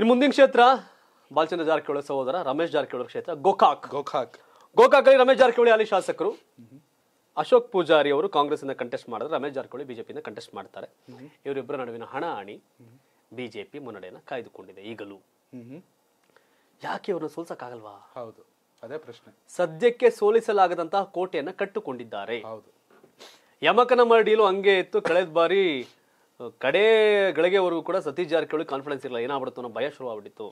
ಇನ್ ಮುಂದಿನ ಕ್ಷೇತ್ರ ಬಾಲಚಂದ್ರ ಜಾರಕಿಹೊಳಿ ಸಹೋದರ ರಮೇಶ್ ಜಾರಕಿಹೊಳಿ ಕ್ಷೇತ್ರ ಗೋಕಾಕ್ ಗೋಕಾಕ್ ಅಲ್ಲಿ ರಮೇಶ್ ಜಾರಕಿಹೊಳಿ ಅಲ್ಲಿ ಶಾಸಕರು ಅಶೋಕ್ ಪೂಜಾರಿ ಅವರು ಕಾಂಗ್ರೆಸ್ ಕಾಂಗ್ರೆಸ್ನ ಕಂಟೆಸ್ಟ್ ಮಾಡಿದ್ರೆ ರಮೇಶ್ ಜಾರಕಿಹೊಳಿ ಬಿಜೆಪಿಯಿಂದ ಕಂಟೆಸ್ಟ್ ಮಾಡ್ತಾರೆ ಇವರಿಬ್ಬರ ನಡುವಿನ ಹಣ ಹಣಿ ಬಿಜೆಪಿ ಮುನ್ನಡೆಯನ್ನು ಕಾಯ್ದುಕೊಂಡಿದೆ ಈಗಲೂ ಯಾಕೆ ಸೋಲ್ಸಕ್ ಸೋಲ್ಸಕ್ಕಾಗಲ್ವಾ ಹೌದು ಅದೇ ಪ್ರಶ್ನೆ ಸದ್ಯಕ್ಕೆ ಸೋಲಿಸಲಾಗದಂತಹ ಕೋಟೆಯನ್ನು ಕಟ್ಟುಕೊಂಡಿದ್ದಾರೆ ಯಮಕನ ಮರಡಿಲು ಹಂಗೆ ಇತ್ತು ಕಳೆದ ಬಾರಿ ಕಡೆ ಗಳಿಗೆವರೆಗೂ ಕೂಡ ಸತೀಶ್ ಜಾರಕಿಹೊಳಿ ಕಾನ್ಫಿಡೆನ್ಸ್ ಇರಲಿಲ್ಲ ಏನಾಗ್ಬಿಡುತ್ತೋ ಅನ್ನೋ ಭಯ ಶುರುವಾಗ್ಬಿಟ್ಟಿತ್ತು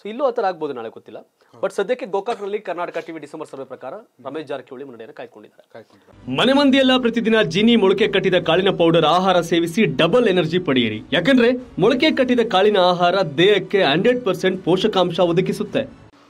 ಸೊ ಇಲ್ಲೂ ಆ ಥರ ಆಗ್ಬೋದು ನಾಳೆ ಗೊತ್ತಿಲ್ಲ ಬಟ್ ಸದ್ಯಕ್ಕೆ ಗೋಕಾಕ್ನಲ್ಲಿ ಕರ್ನಾಟಕ ಟಿವಿ ಡಿಸೆಂಬರ್ ಸಭೆ ಪ್ರಕಾರ ರಮೇಶ್ ಜಾರಕಿಹೊಳಿ ಮುನ್ನಡೆಯನ್ನು ಕಾಯ್ಕೊಂಡಿದ್ದಾರೆ ಮನೆ ಮಂದಿಯೆಲ್ಲ ಪ್ರತಿದಿನ ಜೀನಿ ಮೊಳಕೆ ಕಟ್ಟಿದ ಕಾಳಿನ ಪೌಡರ್ ಆಹಾರ ಸೇವಿಸಿ ಡಬಲ್ ಎನರ್ಜಿ ಪಡೆಯಿರಿ ಯಾಕಂದ್ರೆ ಮೊಳಕೆ ಕಟ್ಟಿದ ಕಾಳಿನ ಆಹಾರ ದೇಹಕ್ಕೆ ಹಂಡ್ರೆಡ್ ಪರ್ಸೆಂಟ್ ಪೋಷಕಾಂಶ ಒದಗಿಸುತ್ತೆ